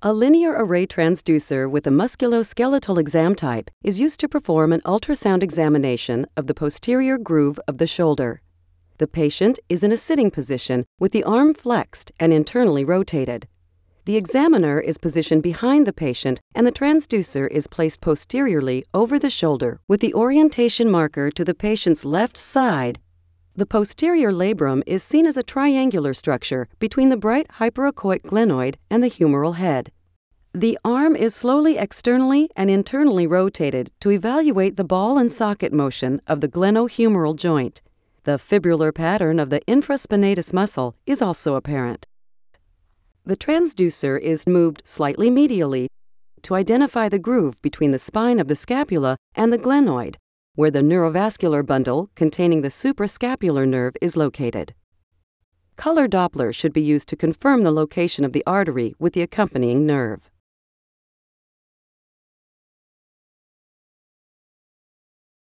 A linear array transducer with a musculoskeletal exam type is used to perform an ultrasound examination of the posterior groove of the shoulder. The patient is in a sitting position with the arm flexed and internally rotated. The examiner is positioned behind the patient and the transducer is placed posteriorly over the shoulder with the orientation marker to the patient's left side the posterior labrum is seen as a triangular structure between the bright hyperochoic glenoid and the humeral head. The arm is slowly externally and internally rotated to evaluate the ball and socket motion of the glenohumeral joint. The fibular pattern of the infraspinatus muscle is also apparent. The transducer is moved slightly medially to identify the groove between the spine of the scapula and the glenoid where the neurovascular bundle containing the suprascapular nerve is located. Color Doppler should be used to confirm the location of the artery with the accompanying nerve.